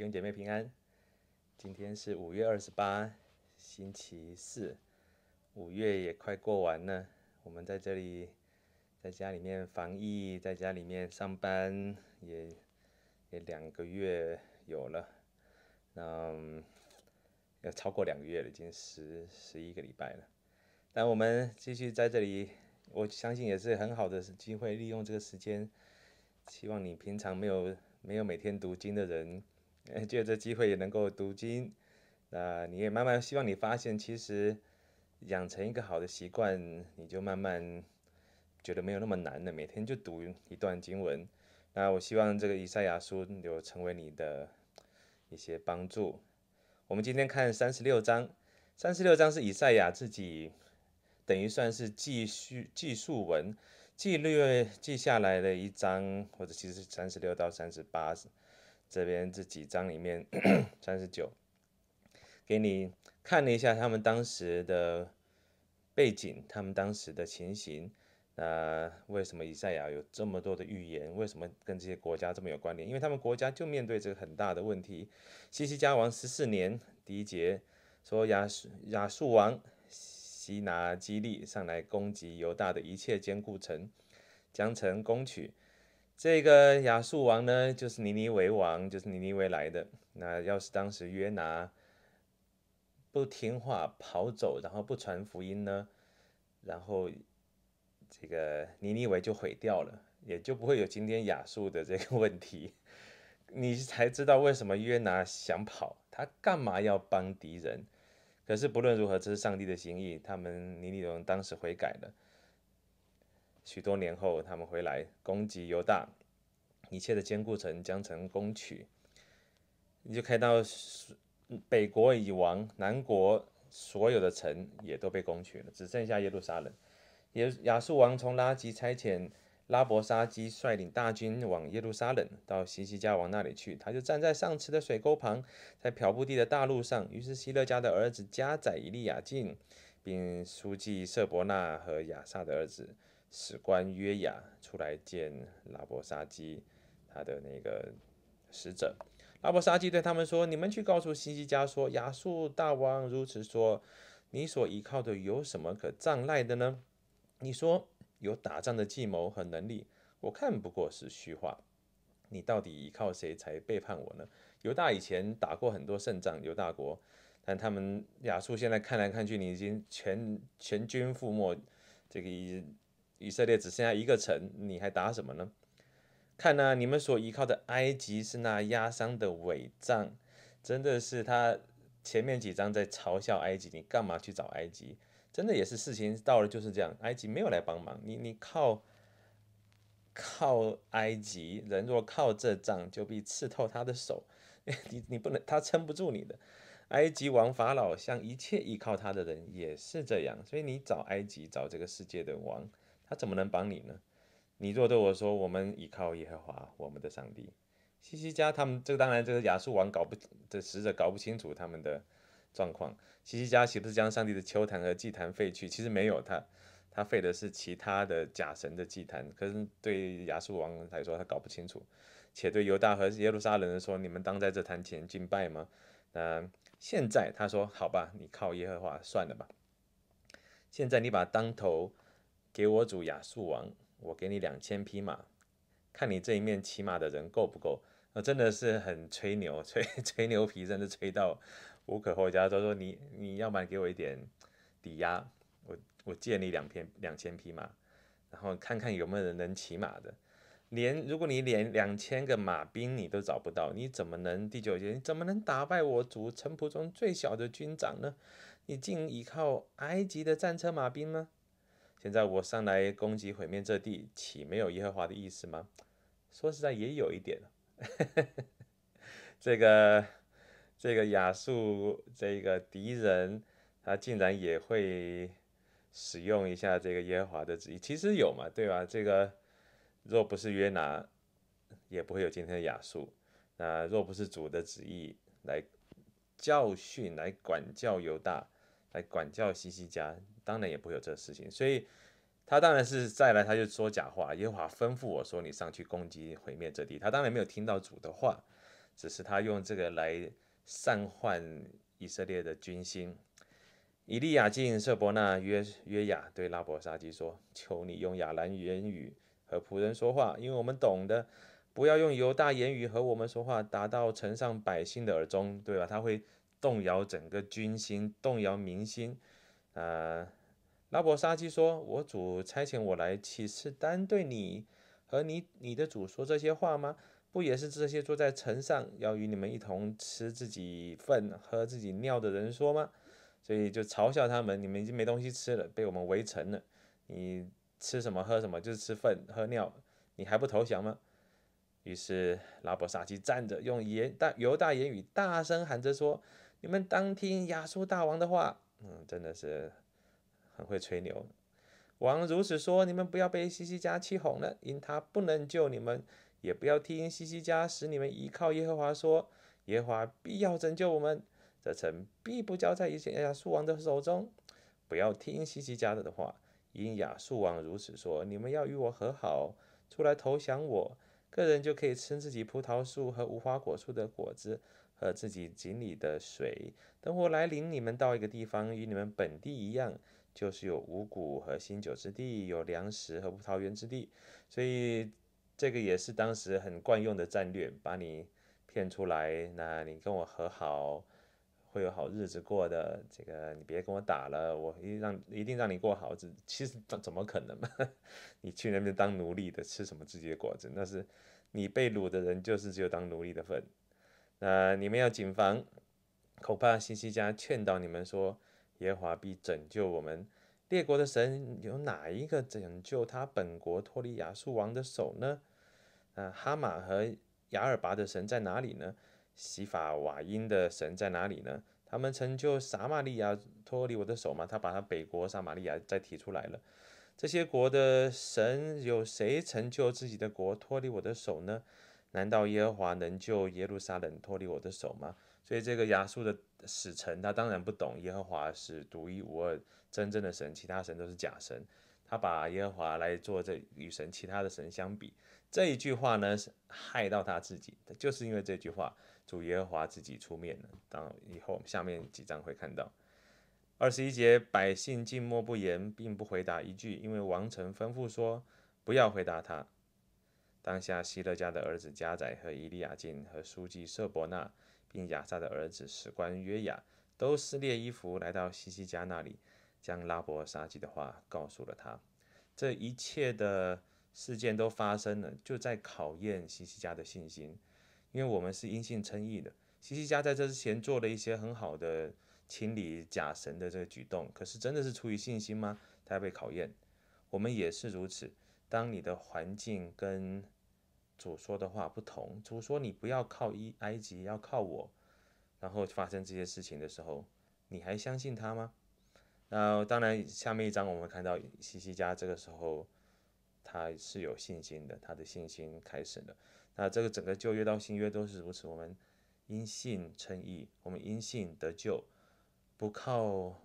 弟兄姐妹平安。今天是五月二十八，星期四。五月也快过完了。我们在这里，在家里面防疫，在家里面上班，也也两个月有了。嗯，要超过两个月了，已经十十一个礼拜了。但我们继续在这里，我相信也是很好的机会，利用这个时间。希望你平常没有没有每天读经的人。借这机会也能够读经，那你也慢慢希望你发现，其实养成一个好的习惯，你就慢慢觉得没有那么难了。每天就读一段经文，那我希望这个以赛亚书有成为你的一些帮助。我们今天看三十六章，三十六章是以赛亚自己等于算是记叙记述文，记略记下来的一章，或者其实是三十六到三十八。这边这几章里面，三十九，给你看了一下他们当时的背景，他们当时的情形。那为什么以赛亚有这么多的预言？为什么跟这些国家这么有关联？因为他们国家就面对这个很大的问题。西西家王十四年第一节说亚亚述王西拿基利上来攻击犹大的一切坚固城，将城攻取。这个亚述王呢，就是尼尼微王，就是尼尼微来的。那要是当时约拿不听话跑走，然后不传福音呢，然后这个尼尼微就毁掉了，也就不会有今天亚述的这个问题。你才知道为什么约拿想跑，他干嘛要帮敌人？可是不论如何，这是上帝的心意。他们尼尼罗当时悔改了。许多年后，他们回来攻击犹大，一切的坚固城将成攻取。你就看到北国已亡，南国所有的城也都被攻取了，只剩下耶路撒冷。耶亚述王从拉吉差遣拉伯沙基率领大军往耶路撒冷到西西家王那里去。他就站在上池的水沟旁，在漂布地的大路上。于是希勒家的儿子加宰伊利亚进，并书记瑟伯纳和亚撒的儿子。史官约雅出来见拉伯沙基，他的那个使者拉伯沙基对他们说：“你们去告诉西西家说，亚述大王如此说：你所依靠的有什么可障碍的呢？你说有打仗的计谋和能力，我看不过是虚话。你到底依靠谁才背叛我呢？犹大以前打过很多胜仗，犹大国，但他们亚述现在看来看去，你已经全全军覆没，这个已。”以色列只剩下一个城，你还打什么呢？看呐，你们所依靠的埃及是那压伤的尾杖，真的是他前面几章在嘲笑埃及，你干嘛去找埃及？真的也是事情到了就是这样，埃及没有来帮忙，你你靠靠埃及人若靠这杖，就必刺透他的手。你你不能，他撑不住你的。埃及王法老向一切依靠他的人也是这样，所以你找埃及，找这个世界的王。他怎么能帮你呢？你若对我说，我们倚靠耶和华我们的上帝。西西家他们，这当然，这个亚述王搞不这使者搞不清楚他们的状况。西西家岂不是将上帝的秋坛和祭坛废去？其实没有，他他废的是其他的假神的祭坛。可是对亚述王来说，他搞不清楚。且对犹大和耶路撒冷人说：“你们当在这坛前敬拜吗？”那现在他说：“好吧，你靠耶和华算了吧。”现在你把当头。给我主亚述王，我给你两千匹马，看你这一面骑马的人够不够？那真的是很吹牛，吹吹牛皮，甚至吹到无可厚非。他说：“你你要不然给我一点抵押，我我借你两片两千匹马，然后看看有没有人能骑马的。连如果你连两千个马兵你都找不到，你怎么能第九节你怎么能打败我组城仆中最小的军长呢？你竟依靠埃及的战车马兵呢？现在我上来攻击毁灭这地，岂没有耶和华的意思吗？说实在也有一点。这个这个亚述这个敌人，他竟然也会使用一下这个耶和华的旨意，其实有嘛，对吧？这个若不是约拿，也不会有今天的亚述。那若不是主的旨意来教训、来管教犹大，来管教西西家。当然也不会有这个事情，所以他当然是再来，他就说假话。耶和华吩咐我说：“你上去攻击毁灭这地。”他当然没有听到主的话，只是他用这个来散换以色列的军心。以利亚进舍伯纳约约雅对拉伯沙基说：“求你用亚兰言语和仆人说话，因为我们懂得，不要用犹大言语和我们说话，达到城上百姓的耳中，对吧？他会动摇整个军心，动摇民心，呃。”拉伯沙基说：“我主差遣我来，岂是单对你和你你的主说这些话吗？不也是这些坐在城上要与你们一同吃自己粪、喝自己尿的人说吗？所以就嘲笑他们：你们已经没东西吃了，被我们围城了。你吃什么喝什么，就是吃粪喝尿，你还不投降吗？”于是拉伯沙基站着，用言大犹大言语大声喊着说：“你们当听亚述大王的话。”嗯，真的是。会吹牛，王如此说：“你们不要被西西家气哄了，因他不能救你们；也不要听西西家使你们依靠耶和华说：耶和华必要拯救我们，这城必不交在亚亚述王的手中。不要听西西家的话，因亚述王如此说：你们要与我和好，出来投降我，个人就可以吃自己葡萄树和无花果树的果子。”和自己井里的水，等我来临，你们到一个地方，与你们本地一样，就是有五谷和新酒之地，有粮食和葡萄园之地。所以这个也是当时很惯用的战略，把你骗出来，那你跟我和好，会有好日子过的。这个你别跟我打了，我一让一定让你过好日子。其实怎怎么可能？嘛？你去那边当奴隶的，吃什么自己的果子？那是你被掳的人，就是只有当奴隶的份。那你们要谨防，恐怕西西家劝导你们说：“耶和华必拯救我们。”列国的神有哪一个拯救他本国脱离亚述王的手呢？啊，哈马和雅尔拔的神在哪里呢？西法瓦因的神在哪里呢？他们成就撒玛利亚脱离我的手吗？他把他北国撒玛利亚再提出来了。这些国的神有谁成就自己的国脱离我的手呢？难道耶和华能救耶路撒冷脱离我的手吗？所以这个亚述的使臣他当然不懂耶和华是独一无二、真正的神，其他神都是假神。他把耶和华来做这与神其他的神相比，这一句话呢是害到他自己，就是因为这句话，主耶和华自己出面了。当以后我们下面几章会看到二十一节，百姓静默不言，并不回答一句，因为王臣吩咐说不要回答他。当下希勒家的儿子加宰和伊利亚金和书记瑟伯纳，并亚萨的儿子史官约雅都撕裂衣服来到希西家那里，将拉伯沙基的话告诉了他。这一切的事件都发生了，就在考验希西家的信心，因为我们是因信称义的。希西家在这之前做了一些很好的清理假神的这个举动，可是真的是出于信心吗？他被考验，我们也是如此。当你的环境跟主说的话不同，主说你不要靠伊埃及，要靠我，然后发生这些事情的时候，你还相信他吗？那当然，下面一章我们看到西西家这个时候他是有信心的，他的信心开始了。那这个整个旧约到新约都是如此，我们因信称义，我们因信得救，不靠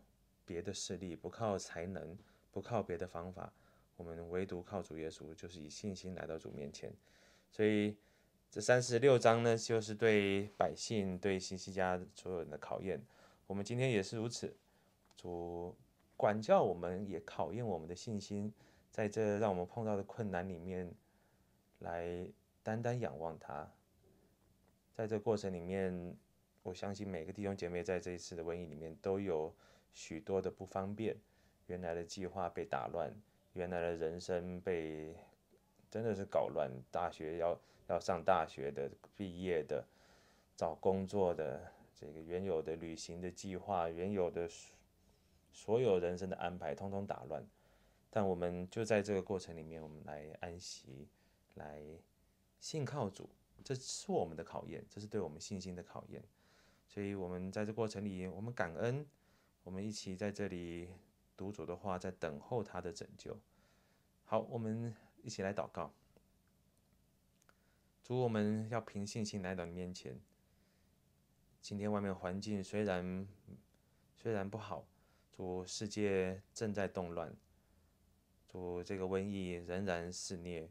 别的势力，不靠才能，不靠别的方法。我们唯独靠主耶稣，就是以信心来到主面前。所以这三十六章呢，就是对百姓、对信息家所有人的考验。我们今天也是如此，主管教我们，也考验我们的信心。在这让我们碰到的困难里面，来单单仰望他。在这过程里面，我相信每个弟兄姐妹在这一次的瘟疫里面都有许多的不方便，原来的计划被打乱。原来的人生被真的是搞乱，大学要要上大学的，毕业的，找工作的，这个原有的旅行的计划，原有的所有人生的安排，通通打乱。但我们就在这个过程里面，我们来安息，来信靠主，这是我们的考验，这是对我们信心的考验。所以，我们在这过程里，我们感恩，我们一起在这里。独主的话，在等候他的拯救。好，我们一起来祷告：主，我们要凭信心来到你面前。今天外面环境虽然虽然不好，主，世界正在动乱，主，这个瘟疫仍然肆虐，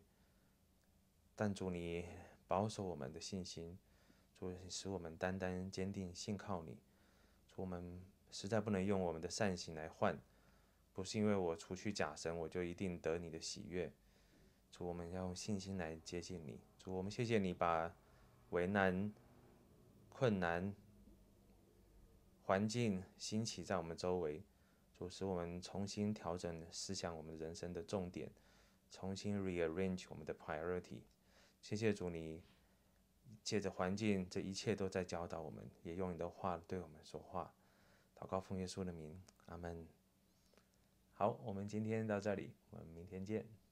但主你保守我们的信心，主使我们单单坚定信靠你。主，我们实在不能用我们的善行来换。不是因为我除去假神，我就一定得你的喜悦。主，我们要用信心来接近你。主，我们谢谢你把为难、困难、环境兴起在我们周围。主，使我们重新调整思想，我们人生的重点，重新 rearrange 我们的 priority。谢谢主，你借着环境，这一切都在教导我们，也用你的话对我们说话。祷告奉耶稣的名，阿门。好，我们今天到这里，我们明天见。